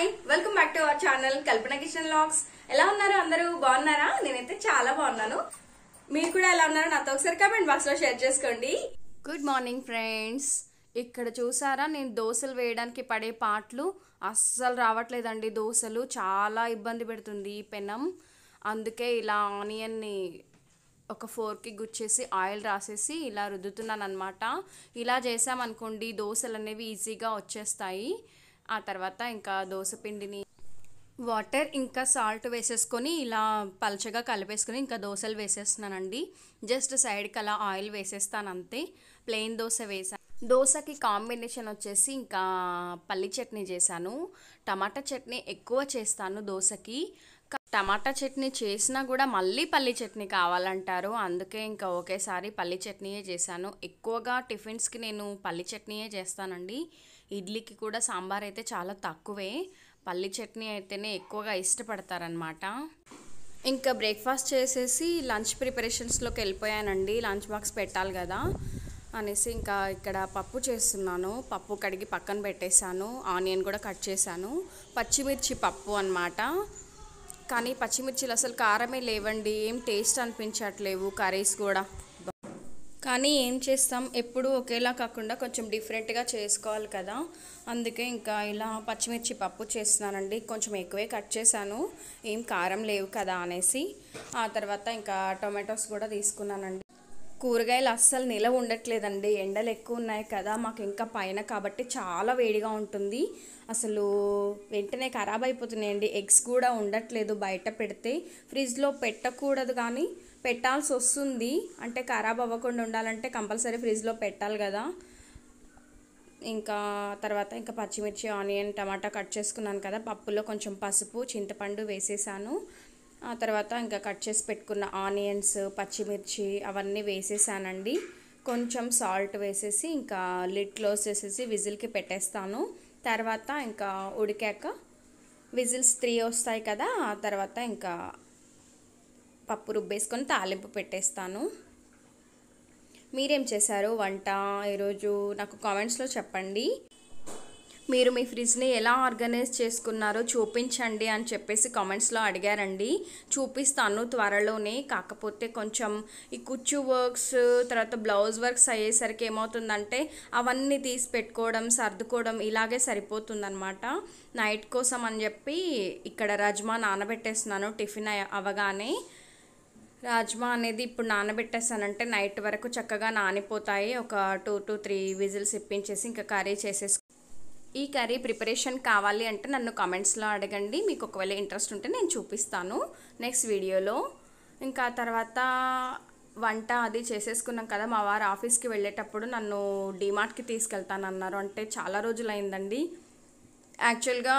hi welcome back to our channel Kalpana Kishan vlogs ఎలా ఉన్నారు అందరూ బాగున్నారా నేనైతే చాలా బాగున్నాను మీరు కూడా ఎలా ఉన్నారో నాతో ఒకసారి కమెంట్ బాక్స్ లో షేర్ చేసుకోండి గుడ్ మార్నింగ్ ఫ్రెండ్స్ ఇక్కడ చూసారా నేను దోశలు వేయడానికి పడే పాటలు అస్సలు రావట్లేదండి దోశలు చాలా ఇబ్బంది పెడుతుంది ఈ పెనం అందుకే ఇలా ఆనియన్ని ఒక ఫోర్కి గుచ్చేసి ఆయిల్ రాసేసి ఇలా రుద్దుతున్నాను అనమాట ఇలా చేసామనుకోండి దోశలు అనేవి ఈజీగా వచ్చేస్తాయి ఆ తర్వాత ఇంకా దోశ పిండిని వాటర్ ఇంకా సాల్ట్ వేసేసుకొని ఇలా పలచగా కలిపేసుకొని ఇంకా దోశలు వేసేస్తున్నానండి జస్ట్ సైడ్కి అలా ఆయిల్ వేసేస్తాను అంతే ప్లెయిన్ దోశ వేసాను దోశకి కాంబినేషన్ వచ్చేసి ఇంకా పల్లి చట్నీ చేశాను టమాటా చట్నీ ఎక్కువ చేస్తాను దోశకి టమాటా చట్నీ చేసినా కూడా మళ్ళీ పల్లి చట్నీ కావాలంటారు అందుకే ఇంకా ఒకేసారి పల్లి చట్నీయే చేశాను ఎక్కువగా టిఫిన్స్కి నేను పల్లి చట్నీయే చేస్తానండి ఇడ్లీకి కూడా సాంబార్ అయితే చాలా తక్కువే పల్లి చట్నీ అయితేనే ఎక్కువగా ఇష్టపడతారనమాట ఇంకా బ్రేక్ఫాస్ట్ చేసేసి లంచ్ ప్రిపరేషన్స్లోకి వెళ్ళిపోయానండి లంచ్ బాక్స్ పెట్టాలి కదా అనేసి ఇంకా ఇక్కడ పప్పు చేస్తున్నాను పప్పు కడిగి పక్కన పెట్టేశాను ఆనియన్ కూడా కట్ చేశాను పచ్చిమిర్చి పప్పు అనమాట కానీ పచ్చిమిర్చిలు అసలు కారమే లేవండి ఏం టేస్ట్ అనిపించట్లేవు కర్రీస్ కూడా కానీ ఏం చేస్తాం ఎప్పుడూ ఒకేలా కాకుండా కొంచెం డిఫరెంట్గా చేసుకోవాలి కదా అందుకే ఇంకా ఇలా పచ్చిమిర్చి పప్పు చేస్తున్నానండి కొంచెం ఎక్కువే కట్ చేశాను ఏం కారం లేవు కదా అనేసి ఆ తర్వాత ఇంకా టొమాటోస్ కూడా తీసుకున్నానండి కూరగాయలు అస్సలు నిలవ ఉండట్లేదండి ఎండలు ఎక్కువ ఉన్నాయి కదా మాకు ఇంకా పైన కాబట్టి చాలా వేడిగా ఉంటుంది అసలు వెంటనే ఖరాబ్ అయిపోతున్నాయండి ఎగ్స్ కూడా ఉండట్లేదు బయట పెడితే ఫ్రిడ్జ్లో పెట్టకూడదు కానీ పెట్టాల్సి వస్తుంది అంటే ఖరాబ్ అవ్వకుండా ఉండాలంటే కంపల్సరీ ఫ్రిడ్జ్లో పెట్టాలి కదా ఇంకా తర్వాత ఇంకా పచ్చిమిర్చి ఆనియన్ టమాటా కట్ చేసుకున్నాను కదా పప్పులో కొంచెం పసుపు చింతపండు వేసేసాను ఆ తర్వాత ఇంకా కట్ చేసి పెట్టుకున్న ఆనియన్స్ పచ్చిమిర్చి అవన్నీ వేసేసానండి కొంచెం సాల్ట్ వేసేసి ఇంకా లిడ్ క్లోజ్ చేసేసి విజిల్కి పెట్టేస్తాను తర్వాత ఇంకా ఉడికాక విజిల్స్ త్రీ వస్తాయి కదా ఆ తర్వాత ఇంకా పప్పు రుబ్బేసుకొని తాలింపు పెట్టేస్తాను మీరేం చేశారు వంట ఈరోజు నాకు కామెంట్స్లో చెప్పండి మీరు మీ ఫ్రిడ్జ్ని ఎలా ఆర్గనైజ్ చేసుకున్నారో చూపించండి అని చెప్పేసి కామెంట్స్లో అడిగారండి చూపిస్తాను త్వరలోనే కాకపోతే కొంచెం ఈ కుచ్చు వర్క్స్ తర్వాత బ్లౌజ్ వర్క్స్ అయ్యేసరికి ఏమవుతుందంటే అవన్నీ తీసి పెట్టుకోవడం సర్దుకోవడం ఇలాగే సరిపోతుందనమాట నైట్ కోసం అని చెప్పి ఇక్కడ రజ్మా నానబెట్టేస్తున్నాను టిఫిన్ అవగానే రాజ్మా అనేది ఇప్పుడు నానబెట్టేసానంటే నైట్ వరకు చక్కగా నానిపోతాయి ఒక టూ టు త్రీ విజిల్స్ ఇప్పించేసి ఇంకా కర్రీ చేసేసి ఈ కర్రీ ప్రిపరేషన్ కావాలి అంటే నన్ను కామెంట్స్లో అడగండి మీకు ఒకవేళ ఇంట్రెస్ట్ ఉంటే నేను చూపిస్తాను నెక్స్ట్ వీడియోలో ఇంకా తర్వాత వంట అది చేసేసుకున్నాం కదా మా వారు ఆఫీస్కి వెళ్ళేటప్పుడు నన్ను డిమార్ట్కి తీసుకెళ్తాను అన్నారు అంటే చాలా రోజులు అయిందండి యాక్చువల్గా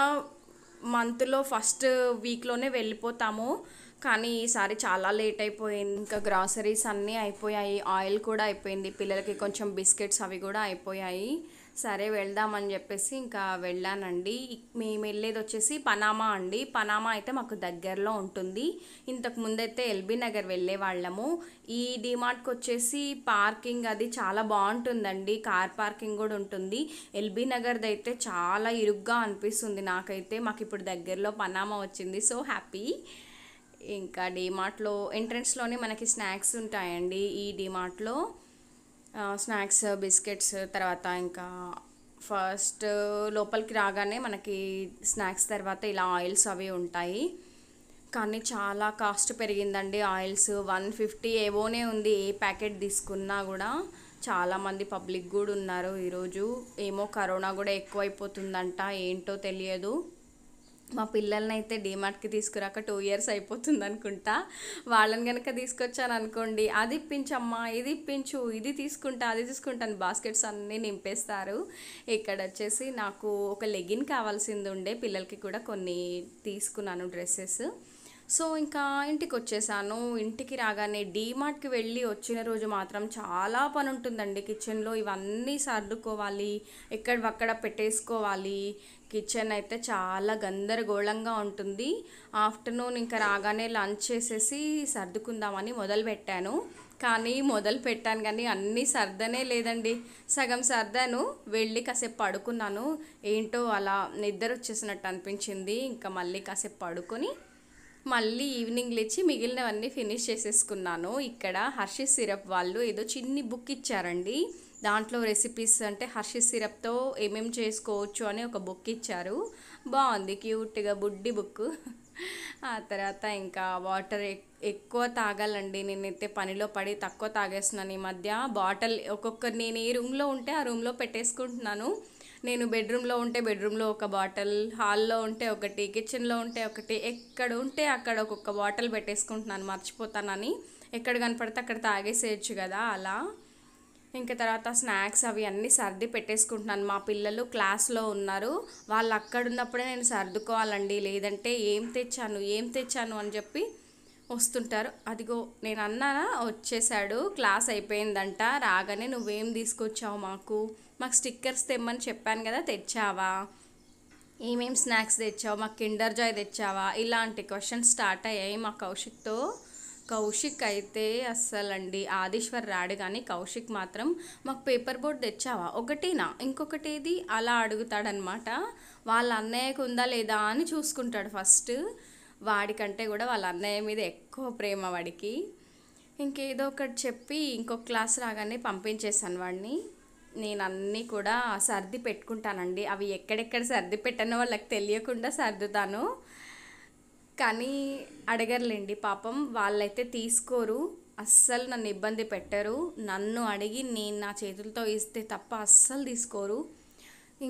మంత్లో ఫస్ట్ వీక్లోనే వెళ్ళిపోతాము కానీ ఈసారి చాలా లేట్ అయిపోయింది ఇంకా గ్రాసరీస్ అన్నీ అయిపోయాయి ఆయిల్ కూడా అయిపోయింది పిల్లలకి కొంచెం బిస్కెట్స్ అవి కూడా అయిపోయాయి సరే వెళ్దామని చెప్పేసి ఇంకా వెళ్ళానండి మేము వెళ్ళేది వచ్చేసి పనామా అండి పనామా అయితే మాకు దగ్గరలో ఉంటుంది ఇంతకు ముందైతే ఎల్బీ నగర్ వెళ్ళే వాళ్ళము ఈ డిమార్ట్కి వచ్చేసి పార్కింగ్ అది చాలా బాగుంటుందండి కార్ పార్కింగ్ కూడా ఉంటుంది ఎల్బీ నగర్ది అయితే చాలా ఇరుగ్గా అనిపిస్తుంది నాకైతే మాకు ఇప్పుడు దగ్గరలో పనామా వచ్చింది సో హ్యాపీ ఇంకా డిమార్ట్లో ఎంట్రన్స్లోనే మనకి స్నాక్స్ ఉంటాయండి ఈ డిమార్ట్లో స్నాక్స్ బిస్కెట్స్ తర్వాత ఇంకా ఫస్ట్ లోపలికి రాగానే మనకి స్నాక్స్ తర్వాత ఇలా ఆయిల్స్ అవి ఉంటాయి కానీ చాలా కాస్ట్ పెరిగిందండి ఆయిల్స్ వన్ ఫిఫ్టీ ఏవోనే ఉంది ఏ ప్యాకెట్ తీసుకున్నా కూడా చాలామంది పబ్లిక్ కూడా ఉన్నారు ఈరోజు ఏమో కరోనా కూడా ఎక్కువైపోతుందంట ఏంటో తెలియదు మా పిల్లల్ని అయితే డిమార్ట్కి తీసుకురాక టూ ఇయర్స్ అయిపోతుంది అనుకుంటా వాళ్ళని కనుక తీసుకొచ్చాను అనుకోండి అది ఇప్పించమ్మా ఇది ఇప్పించు ఇది తీసుకుంటా అది తీసుకుంటాను బాస్కెట్స్ అన్నీ నింపేస్తారు ఇక్కడ వచ్చేసి నాకు ఒక లెగిన్ కావాల్సింది ఉండే పిల్లలకి కూడా కొన్ని తీసుకున్నాను డ్రెస్సెస్ సో ఇంకా ఇంటికి వచ్చేసాను ఇంటికి రాగానే డీమార్ట్కి వెళ్ళి వచ్చిన రోజు మాత్రం చాలా పని ఉంటుందండి కిచెన్లో ఇవన్నీ సర్దుకోవాలి ఎక్కడవక్కడ పెట్టేసుకోవాలి కిచెన్ అయితే చాలా గందరగోళంగా ఉంటుంది ఆఫ్టర్నూన్ ఇంకా రాగానే లంచ్ చేసేసి సర్దుకుందామని మొదలు పెట్టాను కానీ మొదలు పెట్టాను కానీ అన్నీ సర్దనే లేదండి సగం సర్దాను వెళ్ళి కాసేపు పడుకున్నాను ఏంటో అలా నిద్ర వచ్చేసినట్టు అనిపించింది ఇంకా మళ్ళీ కాసేపు పడుకొని మళ్ళీ ఈవినింగ్ లేచి మిగిలినవన్నీ ఫినిష్ చేసేసుకున్నాను ఇక్కడ హర్షి సిరప్ వాళ్ళు ఏదో చిన్ని బుక్ ఇచ్చారండి దాంట్లో రెసిపీస్ అంటే హర్షీ సిరప్తో ఏమేమి చేసుకోవచ్చు అని ఒక బుక్ ఇచ్చారు బాగుంది క్యూట్గా బుడ్డి బుక్ ఆ తర్వాత ఇంకా వాటర్ ఎక్కువ తాగాలండి నేనైతే పనిలో పడి తక్కువ తాగేస్తున్నాను ఈ మధ్య బాటిల్ ఒక్కొక్క నేను ఏ రూమ్లో ఉంటే ఆ రూమ్లో పెట్టేసుకుంటున్నాను నేను బెడ్రూమ్లో ఉంటే బెడ్రూమ్లో ఒక బాటిల్ హాల్లో ఉంటే ఒకటి కిచెన్లో ఉంటే ఒకటి ఎక్కడ ఉంటే అక్కడ ఒక్కొక్క బాటిల్ పెట్టేసుకుంటున్నాను మర్చిపోతానని ఎక్కడ కనపడితే అక్కడ తాగేసేయచ్చు కదా అలా ఇంకా తర్వాత స్నాక్స్ అవి అన్నీ సర్ది పెట్టేసుకుంటున్నాను మా పిల్లలు క్లాస్లో ఉన్నారు వాళ్ళు అక్కడ ఉన్నప్పుడే నేను సర్దుకోవాలండి లేదంటే ఏం తెచ్చాను ఏం తెచ్చాను అని చెప్పి వస్తుంటారు అదిగో నేను అన్నానా వచ్చేసాడు క్లాస్ అయిపోయిందంట రాగానే నువ్వేం తీసుకొచ్చావు మాకు మాకు స్టిక్కర్స్ తెమ్మని చెప్పాను కదా తెచ్చావా ఏమేమి స్నాక్స్ తెచ్చావు మాకు కిండర్ జాయ్ తెచ్చావా ఇలాంటి క్వశ్చన్స్ స్టార్ట్ అయ్యాయి మా కౌశిక్తో కౌశిక్ అయితే అసలండి ఆదీశ్వర్ రాడు కానీ కౌశిక్ మాత్రం మాకు పేపర్ బోర్డ్ తెచ్చావా ఒకటేనా ఇంకొకటేది అలా అడుగుతాడనమాట వాళ్ళ అన్నయ్యకు ఉందా లేదా అని చూసుకుంటాడు ఫస్ట్ వాడికంటే కూడా వాళ్ళ అన్నయ్య మీద ఎక్కువ ప్రేమ వాడికి ఇంకేదో ఒకటి చెప్పి ఇంకొక క్లాస్ రాగానే పంపించేశాను వాడిని నేను అన్నీ కూడా సర్ది పెట్టుకుంటానండి అవి ఎక్కడెక్కడ సర్ది పెట్టానో వాళ్ళకి తెలియకుండా సర్దుతాను కానీ అడగర్లేండి పాపం వాళ్ళైతే తీసుకోరు అస్సలు నన్ను ఇబ్బంది పెట్టరు నన్ను అడిగి నేను నా చేతులతో ఇస్తే తప్ప అస్సలు తీసుకోరు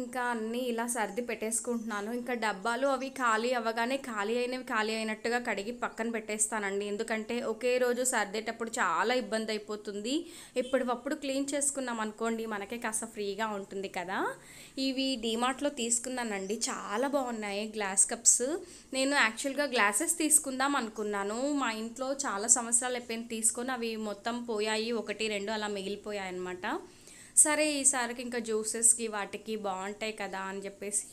ఇంకా అన్నీ ఇలా సర్ది పెట్టేసుకుంటున్నాను ఇంకా డబ్బాలు అవి ఖాళీ అవ్వగానే ఖాళీ అయినవి ఖాళీ అయినట్టుగా కడిగి పక్కన పెట్టేస్తానండి ఎందుకంటే ఒకే రోజు సర్దేటప్పుడు చాలా ఇబ్బంది అయిపోతుంది ఎప్పటికప్పుడు క్లీన్ చేసుకున్నాం అనుకోండి మనకే కాస్త ఫ్రీగా ఉంటుంది కదా ఇవి డీమార్ట్లో తీసుకున్నానండి చాలా బాగున్నాయి గ్లాస్ కప్స్ నేను యాక్చువల్గా గ్లాసెస్ తీసుకుందాం అనుకున్నాను మా ఇంట్లో చాలా సంవత్సరాలు అయిపోయింది తీసుకొని అవి మొత్తం పోయాయి ఒకటి రెండు అలా మిగిలిపోయాయి అనమాట సరే ఈసారికి ఇంకా జ్యూసెస్కి వాటికి బాగుంటాయి కదా అని చెప్పేసి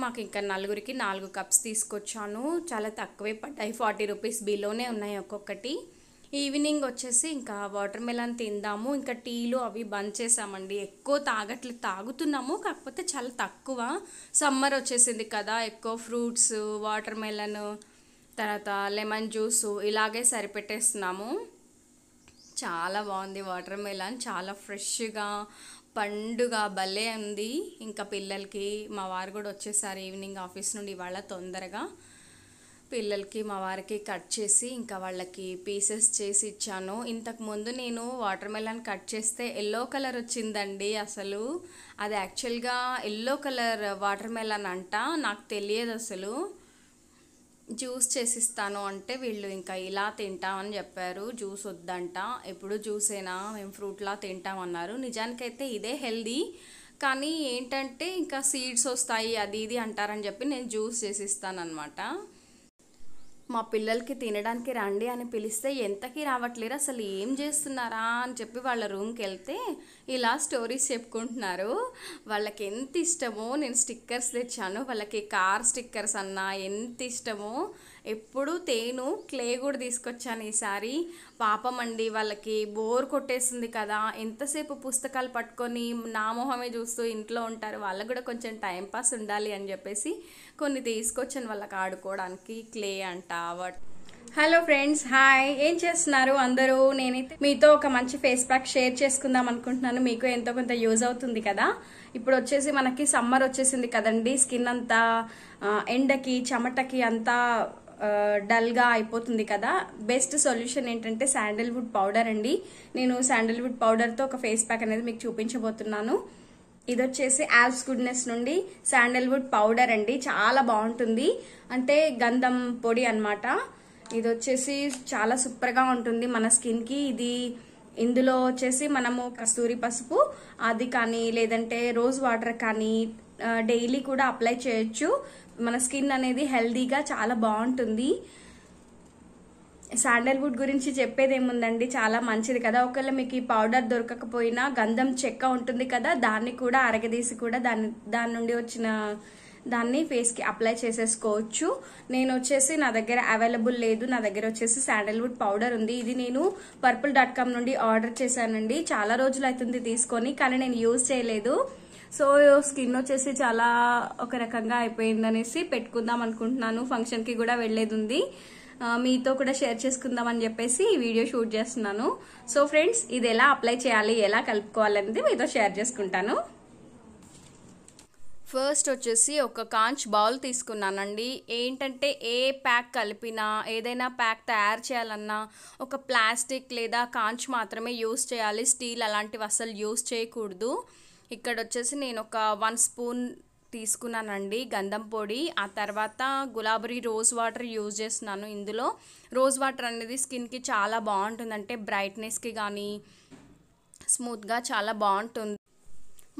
మాకు ఇంకా నలుగురికి నాలుగు కప్స్ తీసుకొచ్చాను చాలా తక్కువే పడ్డాయి ఫార్టీ రూపీస్ బిలోనే ఉన్నాయి ఒక్కొక్కటి ఈవినింగ్ వచ్చేసి ఇంకా వాటర్ మెలన్ తిందాము ఇంకా టీలు అవి బంద్ చేసామండి ఎక్కువ తాగట్లు తాగుతున్నాము కాకపోతే చాలా తక్కువ సమ్మర్ వచ్చేసింది కదా ఎక్కువ ఫ్రూట్స్ వాటర్ మెలన్ తర్వాత లెమన్ జ్యూసు ఇలాగే సరిపెట్టేస్తున్నాము చాలా బాగుంది వాటర్ మెలాన్ చాలా ఫ్రెష్గా పండుగ భలే ఉంది ఇంకా పిల్లలకి మా వారు కూడా వచ్చేసారు ఈవినింగ్ ఆఫీస్ నుండి ఇవాళ తొందరగా పిల్లలకి మా వారికి కట్ చేసి ఇంకా వాళ్ళకి పీసెస్ చేసి ఇచ్చాను ఇంతకుముందు నేను వాటర్ మెలాన్ కట్ చేస్తే ఎల్లో కలర్ వచ్చిందండి అసలు అది యాక్చువల్గా ఎల్లో కలర్ వాటర్ మెలాన్ అంట నాకు తెలియదు అసలు జ్యూస్ చేసిస్తాను అంటే వీళ్ళు ఇంకా ఇలా తింటామని చెప్పారు జ్యూస్ వద్దంట ఎప్పుడు జ్యూసేనా మేము ఫ్రూట్లా తింటామన్నారు నిజానికైతే ఇదే హెల్దీ కానీ ఏంటంటే ఇంకా సీడ్స్ వస్తాయి అది ఇది అంటారని చెప్పి నేను జ్యూస్ అనమాట మా పిల్లలకి తినడానికి రండి అని పిలిస్తే ఎంతకీ రావట్లేరు అసలు ఏం చేస్తున్నారా అని చెప్పి వాళ్ళ రూమ్కి వెళ్తే ఇలా స్టోరీస్ చెప్పుకుంటున్నారు వాళ్ళకి ఎంత ఇష్టమో నేను స్టిక్కర్స్ తెచ్చాను వాళ్ళకి కార్ స్టిక్కర్స్ అన్నా ఎంత ఇష్టమో ఎప్పుడు తేను క్లే కూడా తీసుకొచ్చాను ఈసారి పాపం అండి వాళ్ళకి బోర్ కొట్టేసింది కదా ఎంతసేపు పుస్తకాలు పట్టుకొని నా మొహమే చూస్తూ ఇంట్లో ఉంటారు వాళ్ళకు కూడా కొంచెం టైంపాస్ ఉండాలి అని చెప్పేసి కొన్ని తీసుకొచ్చాను వాళ్ళకి ఆడుకోవడానికి క్లే అంట వాట్ హలో ఫ్రెండ్స్ హాయ్ ఏం చేస్తున్నారు అందరూ నేనైతే మీతో ఒక మంచి ఫేస్ ప్యాక్ షేర్ చేసుకుందాం అనుకుంటున్నాను మీకు ఎంతో కొంత యూజ్ అవుతుంది కదా ఇప్పుడు వచ్చేసి మనకి సమ్మర్ వచ్చేసింది కదండి స్కిన్ అంతా ఎండకి చెమటకి అంతా డల్గా అయిపోతుంది కదా బెస్ట్ సొల్యూషన్ ఏంటంటే శాండిల్వుడ్ పౌడర్ అండి నేను శాండిల్వుడ్ పౌడర్తో ఒక ఫేస్ ప్యాక్ అనేది మీకు చూపించబోతున్నాను ఇది వచ్చేసి యాప్స్ గుడ్నెస్ నుండి శాండిల్వుడ్ పౌడర్ అండి చాలా బాగుంటుంది అంటే గంధం పొడి అనమాట ఇది వచ్చేసి చాలా సూపర్గా ఉంటుంది మన స్కిన్కి ఇది ఇందులో వచ్చేసి మనము కస్తూరి పసుపు అది కానీ లేదంటే రోజ్ వాటర్ కానీ డైలీ కూడా అప్లై చేయొచ్చు మన స్కిన్ అనేది హెల్దీగా చాలా బాగుంటుంది శాండల్వుడ్ గురించి చెప్పేది ఏముందండి చాలా మంచిది కదా ఒకవేళ మీకు ఈ పౌడర్ దొరకకపోయినా గంధం చెక్క ఉంటుంది కదా దాన్ని కూడా అరగదీసి కూడా దాని దాని నుండి వచ్చిన దాన్ని ఫేస్కి అప్లై చేసేసుకోవచ్చు నేను వచ్చేసి నా దగ్గర అవైలబుల్ లేదు నా దగ్గర వచ్చేసి శాండల్వుడ్ పౌడర్ ఉంది ఇది నేను పర్పుల్ డాట్ కామ్ నుండి ఆర్డర్ చేశానండి చాలా రోజులు అవుతుంది తీసుకొని కానీ నేను యూజ్ చేయలేదు సో స్కిన్ వచ్చేసి చాలా ఒక రకంగా అయిపోయిందనేసి పెట్టుకుందాం అనుకుంటున్నాను ఫంక్షన్కి కూడా వెళ్ళేది ఉంది మీతో కూడా షేర్ చేసుకుందాం అని చెప్పేసి ఈ వీడియో షూట్ చేస్తున్నాను సో ఫ్రెండ్స్ ఇది ఎలా అప్లై చేయాలి ఎలా కలుపుకోవాలనేది మీతో షేర్ చేసుకుంటాను ఫస్ట్ వచ్చేసి ఒక కాంచ్ బౌల్ తీసుకున్నానండి ఏంటంటే ఏ ప్యాక్ కలిపినా ఏదైనా ప్యాక్ తయారు చేయాలన్నా ఒక ప్లాస్టిక్ లేదా కాంచ్ మాత్రమే యూస్ చేయాలి స్టీల్ అలాంటివి అసలు యూస్ చేయకూడదు ఇక్కడ వచ్చేసి నేను ఒక వన్ స్పూన్ తీసుకున్నానండి గంధం పొడి ఆ తర్వాత గులాబరీ రోజ్ వాటర్ యూజ్ చేస్తున్నాను ఇందులో రోజ్ వాటర్ అనేది స్కిన్కి చాలా బాగుంటుంది అంటే బ్రైట్నెస్కి కానీ స్మూత్గా చాలా బాగుంటుంది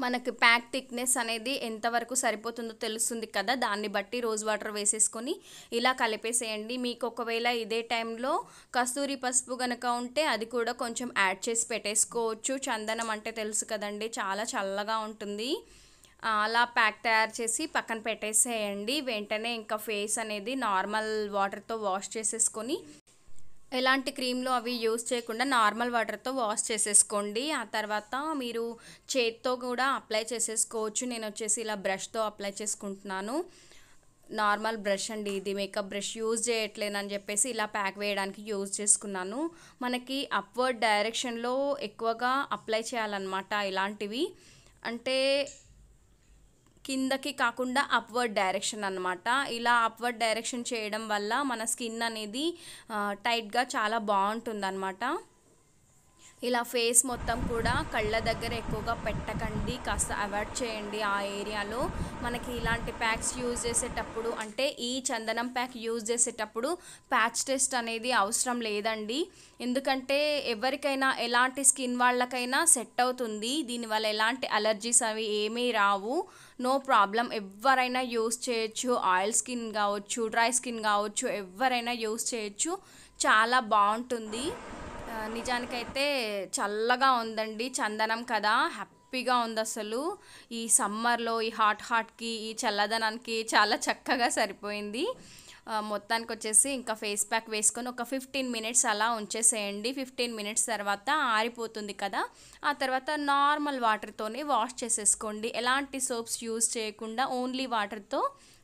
మనకు ప్యాక్ థిక్నెస్ అనేది ఎంతవరకు సరిపోతుందో తెలుస్తుంది కదా దాన్ని బట్టి రోజ్ వాటర్ వేసేసుకొని ఇలా కలిపేసేయండి మీకు ఒకవేళ ఇదే టైంలో కస్తూరి పసుపు కనుక ఉంటే అది కూడా కొంచెం యాడ్ చేసి పెట్టేసుకోవచ్చు చందనం అంటే తెలుసు కదండి చాలా చల్లగా ఉంటుంది అలా ప్యాక్ తయారు చేసి పక్కన పెట్టేసేయండి వెంటనే ఇంకా ఫేస్ అనేది నార్మల్ వాటర్తో వాష్ చేసేసుకొని ఎలాంటి క్రీమ్లు అవి యూస్ చేయకుండా నార్మల్ వాటర్తో వాష్ చేసేసుకోండి ఆ తర్వాత మీరు చేతితో కూడా అప్లై చేసేసుకోవచ్చు నేను వచ్చేసి ఇలా బ్రష్తో అప్లై చేసుకుంటున్నాను నార్మల్ బ్రష్ అండి ఇది మేకప్ బ్రష్ యూజ్ చేయట్లేనని చెప్పేసి ఇలా ప్యాక్ వేయడానికి యూజ్ చేసుకున్నాను మనకి అప్వర్డ్ డైరెక్షన్లో ఎక్కువగా అప్లై చేయాలన్నమాట ఇలాంటివి అంటే కిందకి కాకుండా అప్వర్డ్ డైరెక్షన్ అనమాట ఇలా అప్వర్డ్ డైరెక్షన్ చేయడం వల్ల మన స్కిన్ అనేది టైట్గా చాలా అనమాట ఇలా ఫేస్ మొత్తం కూడా కళ్ళ దగ్గర ఎక్కువగా పెట్టకండి కాస్త అవాయిడ్ చేయండి ఆ ఏరియాలో మనకి ఇలాంటి ప్యాక్స్ యూజ్ చేసేటప్పుడు అంటే ఈ చందనం ప్యాక్ యూజ్ చేసేటప్పుడు ప్యాచ్ టెస్ట్ అనేది అవసరం లేదండి ఎందుకంటే ఎవరికైనా ఎలాంటి స్కిన్ వాళ్ళకైనా సెట్ అవుతుంది దీనివల్ల ఎలాంటి అలర్జీస్ అవి ఏమీ రావు నో ప్రాబ్లం ఎవరైనా యూస్ చేయొచ్చు ఆయిల్ స్కిన్ కావచ్చు డ్రై స్కిన్ కావచ్చు ఎవరైనా యూస్ చేయొచ్చు చాలా బాగుంటుంది నిజానికైతే చల్లగా ఉందండి చందనం కదా హ్యాపీగా ఉంది అసలు ఈ సమ్మర్లో ఈ హాట్ హాట్కి ఈ చల్లదనానికి చాలా చక్కగా సరిపోయింది మొత్తానికి వచ్చేసి ఇంకా ఫేస్ ప్యాక్ వేసుకొని ఒక ఫిఫ్టీన్ మినిట్స్ అలా ఉంచేసేయండి ఫిఫ్టీన్ మినిట్స్ తర్వాత ఆరిపోతుంది కదా ఆ తర్వాత నార్మల్ వాటర్తోనే వాష్ చేసేసుకోండి ఎలాంటి సోప్స్ యూజ్ చేయకుండా ఓన్లీ వాటర్తో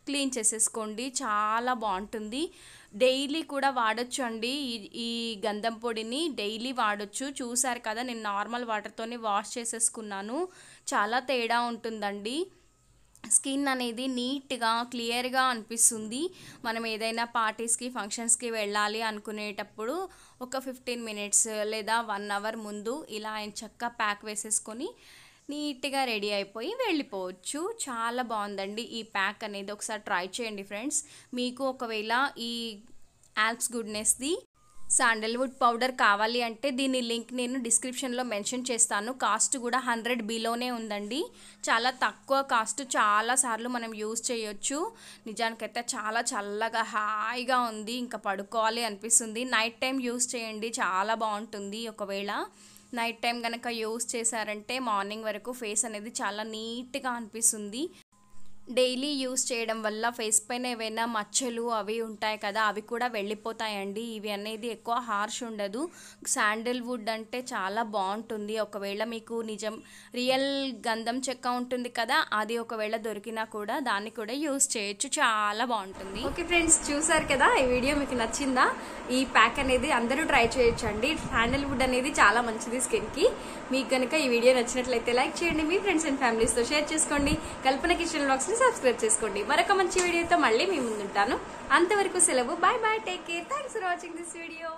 క్లీన్ చేసేసుకోండి చాలా బాగుంటుంది డైలీ కూడా వాడచ్చు అండి ఈ ఈ గంధం పొడిని డైలీ వాడచ్చు చూసారు కదా నేను నార్మల్ వాటర్తోనే వాష్ చేసేసుకున్నాను చాలా తేడా ఉంటుందండి స్కిన్ అనేది నీట్గా క్లియర్గా అనిపిస్తుంది మనం ఏదైనా పార్టీస్కి ఫంక్షన్స్కి వెళ్ళాలి అనుకునేటప్పుడు ఒక ఫిఫ్టీన్ మినిట్స్ లేదా వన్ అవర్ ముందు ఇలా ఆయన చక్కగా ప్యాక్ వేసేసుకొని నీట్గా రెడీ అయిపోయి వెళ్ళిపోవచ్చు చాలా బాగుందండి ఈ ప్యాక్ అనేది ఒకసారి ట్రై చేయండి ఫ్రెండ్స్ మీకు ఒకవేళ ఈ యాప్స్ గుడ్నెస్ది శాండల్వుడ్ పౌడర్ కావాలి అంటే దీని లింక్ నేను డిస్క్రిప్షన్లో మెన్షన్ చేస్తాను కాస్ట్ కూడా హండ్రెడ్ బిలోనే ఉందండి చాలా తక్కువ కాస్ట్ చాలాసార్లు మనం యూజ్ చేయొచ్చు నిజానికైతే చాలా చల్లగా హాయిగా ఉంది ఇంకా పడుకోవాలి అనిపిస్తుంది నైట్ టైం యూజ్ చేయండి చాలా బాగుంటుంది ఒకవేళ నైట్ టైం కనుక యూస్ చేశారంటే మార్నింగ్ వరకు ఫేస్ అనేది చాలా నీట్గా అనిపిస్తుంది డైలీ యూస్ చేయడం వల్ల ఫేస్ పైన ఏవైనా మచ్చలు అవి ఉంటాయి కదా అవి కూడా వెళ్ళిపోతాయండి ఇవి అనేది ఎక్కువ హార్ష్ ఉండదు శాండిల్వుడ్ అంటే చాలా బాగుంటుంది ఒకవేళ మీకు నిజం రియల్ గంధం చెక్క ఉంటుంది కదా అది ఒకవేళ దొరికినా కూడా దాన్ని కూడా యూస్ చేయొచ్చు చాలా బాగుంటుంది ఓకే ఫ్రెండ్స్ చూసారు కదా ఈ వీడియో మీకు నచ్చిందా ఈ ప్యాక్ అనేది అందరూ ట్రై చేయొచ్చండి శాండిల్వుడ్ అనేది చాలా మంచిది స్కిన్కి మీకు కనుక ఈ వీడియో నచ్చినట్లయితే లైక్ చేయండి మీ ఫ్రెండ్స్ అండ్ ఫ్యామిలీస్తో షేర్ చేసుకోండి కల్పన కిచెన్ బాక్స్ ఛానల్ని సబ్స్క్రైబ్ చేసుకోండి మరొక మంచి వీడియోతో మళ్ళీ మీ ముందుంటాను అంతవరకు సెలవు bye bye take care thanks for watching this video